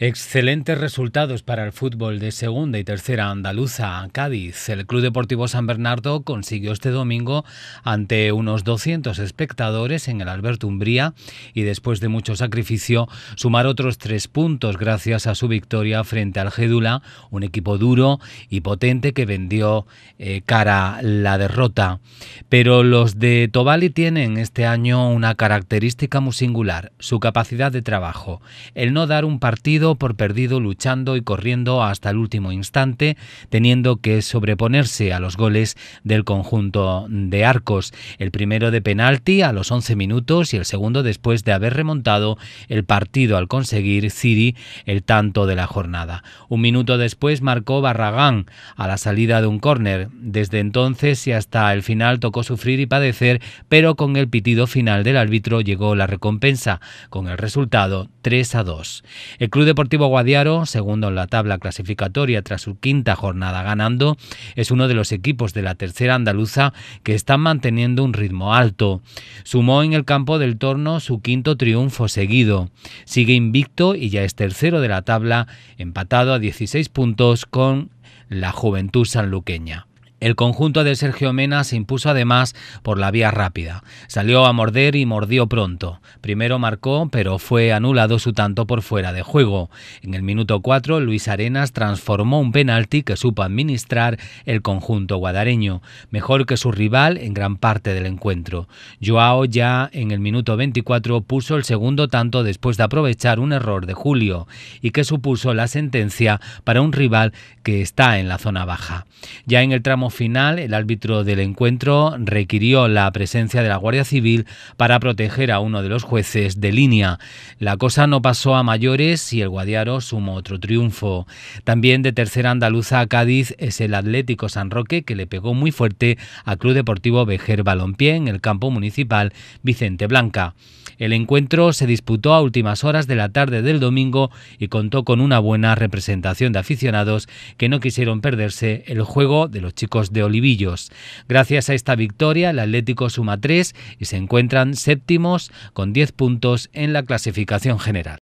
Excelentes resultados para el fútbol de segunda y tercera andaluza Cádiz. El Club Deportivo San Bernardo consiguió este domingo ante unos 200 espectadores en el Alberto Umbría y después de mucho sacrificio sumar otros tres puntos gracias a su victoria frente al Gédula, un equipo duro y potente que vendió eh, cara la derrota. Pero los de Tobali tienen este año una característica muy singular, su capacidad de trabajo, el no dar un partido por perdido, luchando y corriendo hasta el último instante, teniendo que sobreponerse a los goles del conjunto de Arcos. El primero de penalti a los 11 minutos y el segundo después de haber remontado el partido al conseguir Ciri el tanto de la jornada. Un minuto después marcó Barragán a la salida de un córner. Desde entonces y hasta el final tocó sufrir y padecer, pero con el pitido final del árbitro llegó la recompensa, con el resultado 3 a 2. El Club Deportivo Guadiaro, segundo en la tabla clasificatoria tras su quinta jornada ganando, es uno de los equipos de la tercera andaluza que están manteniendo un ritmo alto. Sumó en el campo del torno su quinto triunfo seguido. Sigue invicto y ya es tercero de la tabla, empatado a 16 puntos con la Juventud Sanluqueña. El conjunto de Sergio Mena se impuso además por la vía rápida. Salió a morder y mordió pronto. Primero marcó, pero fue anulado su tanto por fuera de juego. En el minuto 4, Luis Arenas transformó un penalti que supo administrar el conjunto guadareño, mejor que su rival en gran parte del encuentro. Joao ya en el minuto 24 puso el segundo tanto después de aprovechar un error de Julio y que supuso la sentencia para un rival que está en la zona baja. Ya en el tramo final, el árbitro del encuentro requirió la presencia de la Guardia Civil para proteger a uno de los jueces de línea. La cosa no pasó a mayores y el Guadiaro sumó otro triunfo. También de tercera andaluza a Cádiz es el Atlético San Roque que le pegó muy fuerte a Club Deportivo Vejer Balompié en el campo municipal Vicente Blanca. El encuentro se disputó a últimas horas de la tarde del domingo y contó con una buena representación de aficionados que no quisieron perderse el juego de los chicos de Olivillos. Gracias a esta victoria, el Atlético suma tres y se encuentran séptimos con 10 puntos en la clasificación general.